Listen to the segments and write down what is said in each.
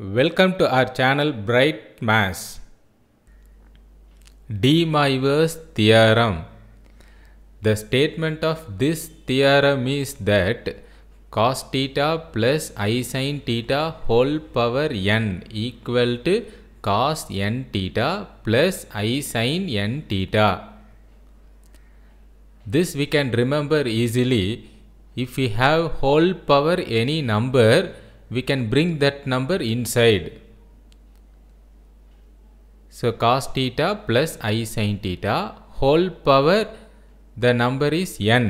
Welcome to our channel Bright Mass. De Maivre's theorem. The statement of this theorem is that cos theta plus i sin theta whole power n equal to cos n theta plus i sin n theta. This we can remember easily. If we have whole power any number, we can bring that number inside. So cos theta plus i sin theta whole power the number is n.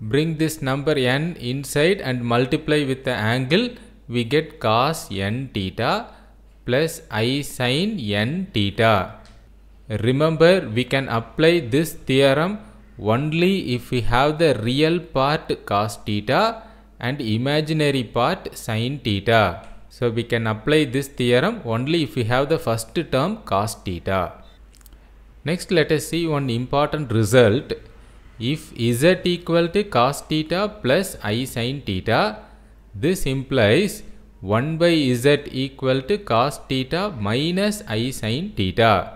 Bring this number n inside and multiply with the angle we get cos n theta plus i sin n theta. Remember we can apply this theorem only if we have the real part cos theta and imaginary part sine theta. So we can apply this theorem only if we have the first term cos theta. Next let us see one important result. If z equal to cos theta plus i sin theta, this implies 1 by z equal to cos theta minus i sin theta.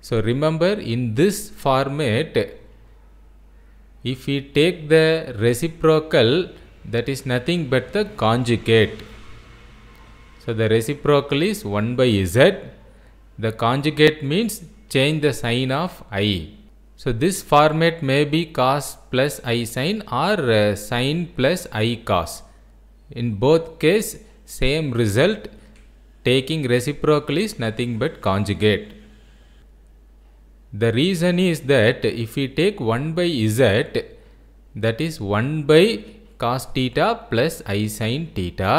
So remember in this format if we take the reciprocal that is nothing but the conjugate. So the reciprocal is 1 by z. The conjugate means change the sign of i. So this format may be cos plus i sine or uh, sine plus i cos. In both case same result taking reciprocal is nothing but conjugate. The reason is that if we take 1 by z, that is 1 by cos theta plus i sin theta.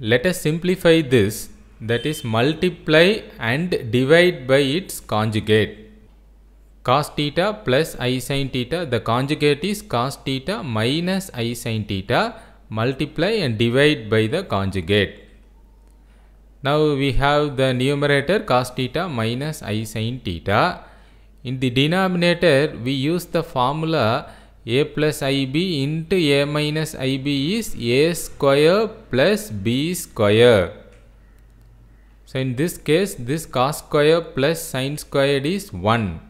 Let us simplify this, that is multiply and divide by its conjugate. Cos theta plus i sin theta, the conjugate is cos theta minus i sin theta, multiply and divide by the conjugate. Now we have the numerator cos theta minus i sin theta in the denominator, we use the formula a plus ib into a minus ib is a square plus b square. So in this case, this cos square plus sine squared is 1.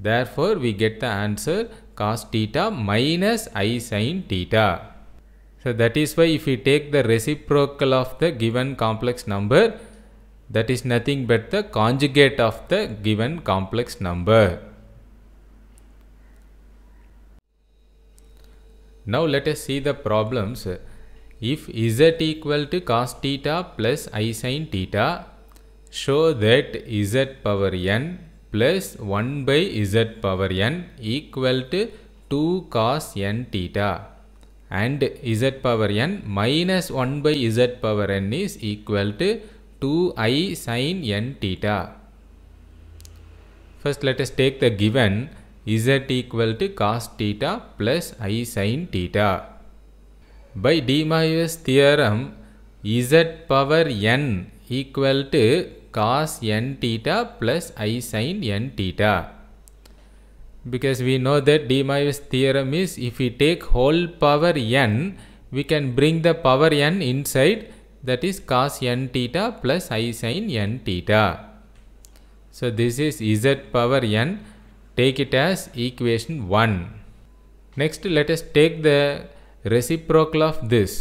Therefore, we get the answer cos theta minus i sine theta. So that is why if we take the reciprocal of the given complex number, that is nothing but the conjugate of the given complex number. Now let us see the problems. If z equal to cos theta plus i sin theta, show that z power n plus 1 by z power n equal to 2 cos n theta and z power n minus 1 by z power n is equal to 2i sine n theta. First let us take the given z equal to cos theta plus i sine theta. By De Moivre's theorem, z power n equal to cos n theta plus i sine n theta. Because we know that De Moivre's theorem is if we take whole power n, we can bring the power n inside that is cos n theta plus i sin n theta. So this is z power n take it as equation 1. Next let us take the reciprocal of this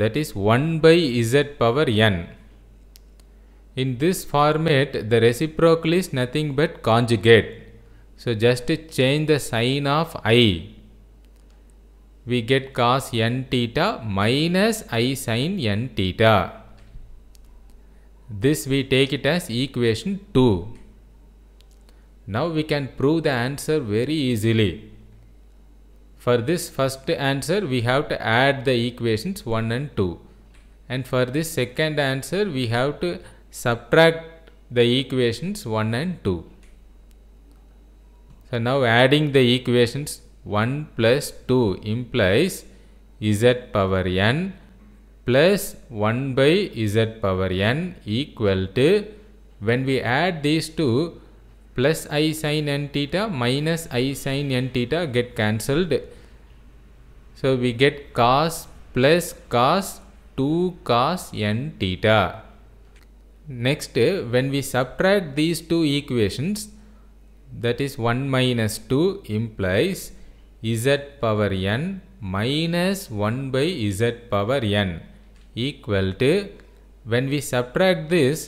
that is 1 by z power n. In this format the reciprocal is nothing but conjugate. So just change the sign of i we get cos n theta minus i sine n theta. This we take it as equation 2. Now we can prove the answer very easily. For this first answer we have to add the equations 1 and 2. And for this second answer we have to subtract the equations 1 and 2. So now adding the equations 1 plus 2 implies z power n plus 1 by z power n equal to when we add these two plus i sine n theta minus i sine n theta get cancelled. So we get cos plus cos 2 cos n theta. Next when we subtract these two equations that is 1 minus 2 implies z power n minus 1 by z power n equal to when we subtract this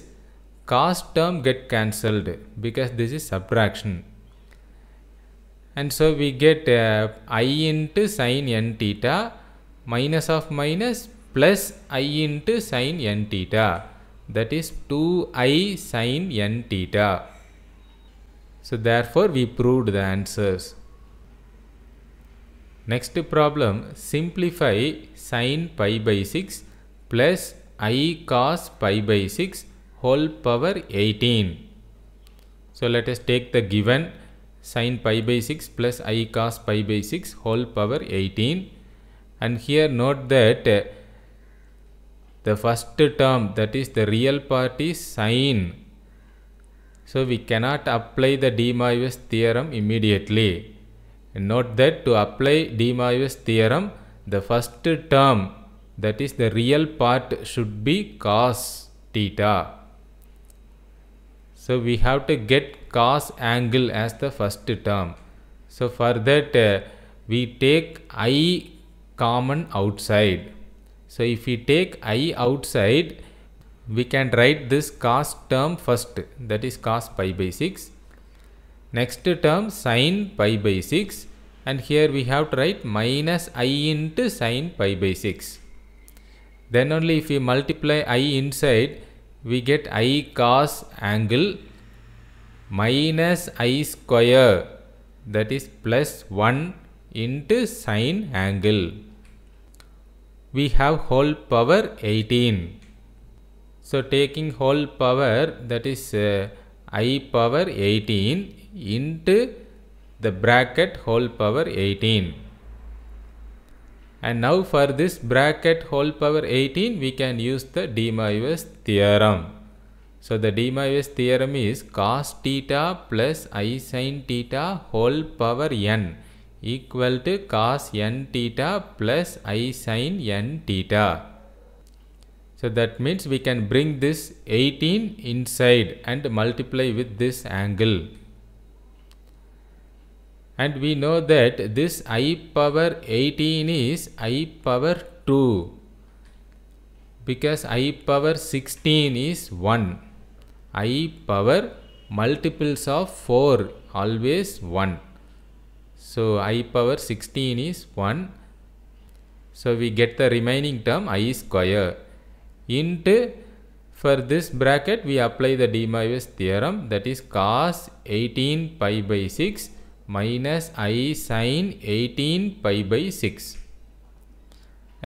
cos term get cancelled because this is subtraction and so we get uh, i into sine n theta minus of minus plus i into sine n theta that is 2i sine n theta so therefore we proved the answers Next problem, simplify sin pi by 6 plus i cos pi by 6 whole power 18. So let us take the given sin pi by 6 plus i cos pi by 6 whole power 18 and here note that uh, the first term that is the real part is sine. So we cannot apply the de Moivre's theorem immediately note that to apply De Moivre's theorem, the first term, that is the real part, should be cos theta. So we have to get cos angle as the first term. So for that, uh, we take i common outside. So if we take i outside, we can write this cos term first, that is cos pi by 6 Next term sine pi by 6 and here we have to write minus i into sine pi by 6. Then only if we multiply i inside we get i cos angle minus i square that is plus 1 into sine angle. We have whole power 18. So taking whole power that is uh, i power 18 into the bracket whole power 18 and now for this bracket whole power 18 we can use the De Moivre's theorem. So the De Moivre's theorem is cos theta plus i sin theta whole power n equal to cos n theta plus i sin n theta. So that means we can bring this 18 inside and multiply with this angle. And we know that this i power 18 is i power 2 because i power 16 is 1. i power multiples of 4 always 1. So i power 16 is 1. So we get the remaining term i square into for this bracket we apply the De Moivre's theorem that is cos 18 pi by 6 minus i sine 18 pi by 6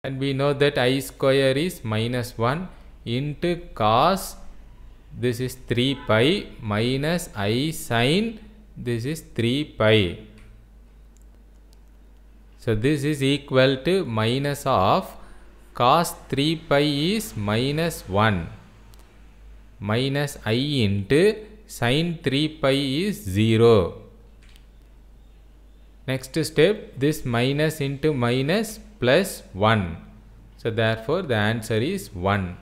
and we know that i square is minus 1 into cos this is 3 pi minus i sine this is 3 pi so this is equal to minus of cos 3 pi is minus 1 minus i into sin 3 pi is 0. Next step this minus into minus plus 1. So therefore the answer is 1.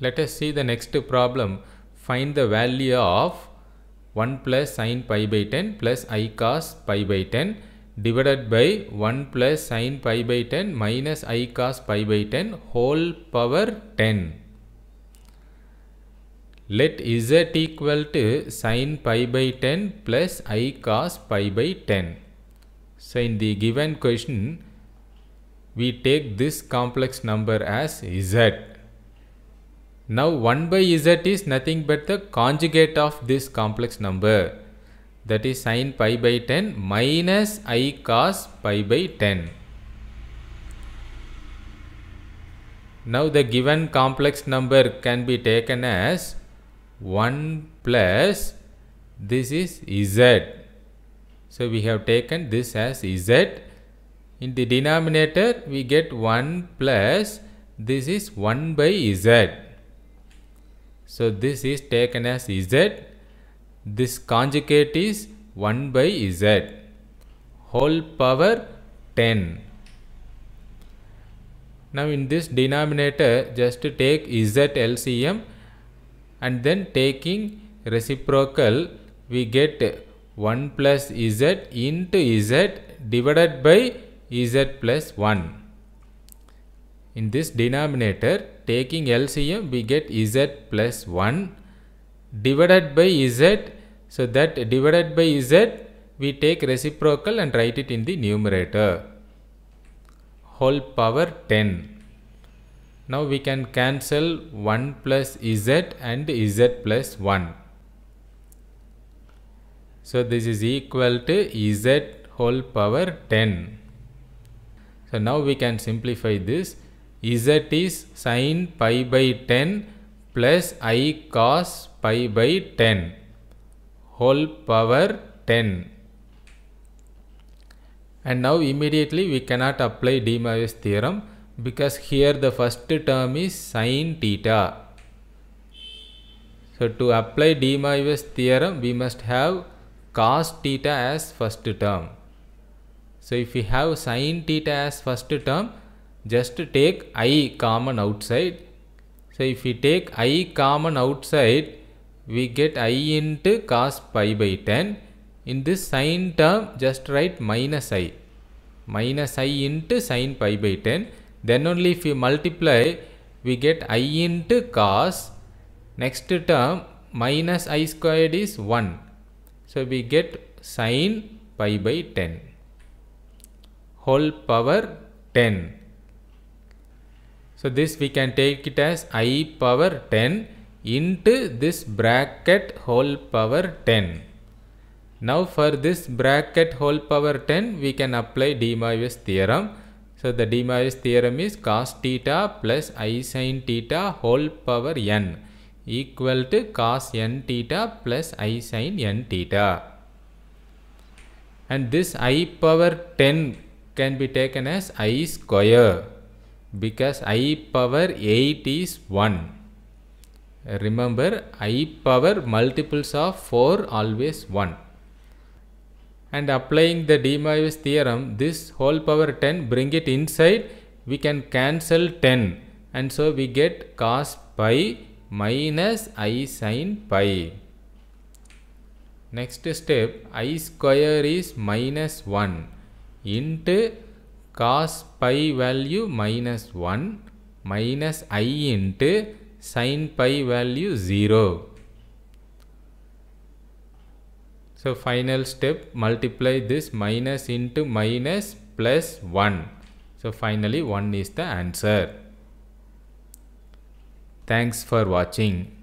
Let us see the next problem. Find the value of 1 plus sine pi by 10 plus i cos pi by 10 divided by 1 plus sine pi by 10 minus i cos pi by 10 whole power 10. Let z equal to sine pi by 10 plus i cos pi by 10. So in the given question, we take this complex number as z now 1 by z is nothing but the conjugate of this complex number that is sin pi by 10 minus i cos pi by 10. Now the given complex number can be taken as 1 plus this is z. So we have taken this as z. In the denominator we get 1 plus this is 1 by z. So this is taken as Z. This conjugate is 1 by Z whole power 10. Now in this denominator just take Z LCM and then taking reciprocal we get 1 plus Z into Z divided by Z plus 1. In this denominator taking LCM we get z plus 1 divided by z. So that divided by z we take reciprocal and write it in the numerator whole power 10. Now we can cancel 1 plus z and z plus 1. So this is equal to z whole power 10. So now we can simplify this z is sine pi by 10 plus i cos pi by 10 whole power 10 and now immediately we cannot apply De Moivre's theorem because here the first term is sine theta. So to apply De Moivre's theorem we must have cos theta as first term. So if we have sine theta as first term just take i common outside so if we take i common outside we get i into cos pi by 10 in this sine term just write minus i minus i into sine pi by 10 then only if we multiply we get i into cos next term minus i squared is 1 so we get sine pi by 10 whole power 10 so this we can take it as i power 10 into this bracket whole power 10. Now for this bracket whole power 10 we can apply De Moivre's theorem. So the De Moivre's theorem is cos theta plus i sin theta whole power n equal to cos n theta plus i sin n theta. And this i power 10 can be taken as i square because i power 8 is 1. Remember i power multiples of 4 always 1. And applying the De Moivre's theorem, this whole power 10 bring it inside, we can cancel 10 and so we get cos pi minus i sine pi. Next step i square is minus 1 into cos pi value minus 1 minus i into sin pi value 0. So final step multiply this minus into minus plus 1. So finally 1 is the answer. Thanks for watching.